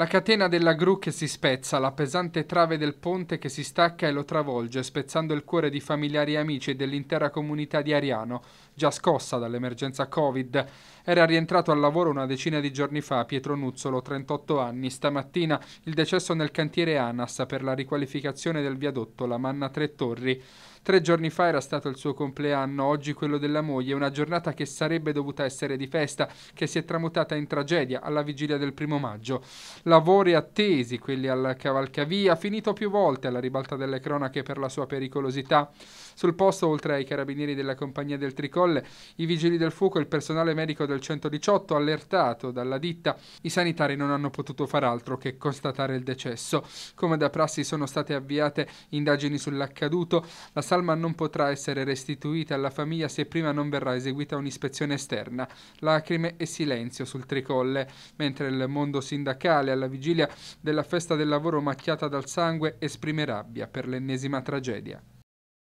La catena della gru che si spezza, la pesante trave del ponte che si stacca e lo travolge, spezzando il cuore di familiari e amici e dell'intera comunità di Ariano, già scossa dall'emergenza Covid. Era rientrato al lavoro una decina di giorni fa Pietro Nuzzolo, 38 anni. Stamattina il decesso nel cantiere ANAS per la riqualificazione del viadotto La Manna Tre Torri. Tre giorni fa era stato il suo compleanno, oggi quello della moglie, una giornata che sarebbe dovuta essere di festa, che si è tramutata in tragedia alla vigilia del primo maggio lavori attesi, quelli al cavalcavia, finito più volte alla ribalta delle cronache per la sua pericolosità. Sul posto, oltre ai carabinieri della compagnia del Tricolle, i vigili del fuoco e il personale medico del 118 allertato dalla ditta, i sanitari non hanno potuto far altro che constatare il decesso. Come da prassi sono state avviate indagini sull'accaduto, la salma non potrà essere restituita alla famiglia se prima non verrà eseguita un'ispezione esterna. Lacrime e silenzio sul Tricolle, mentre il mondo sindacale alla vigilia della festa del lavoro macchiata dal sangue esprime rabbia per l'ennesima tragedia.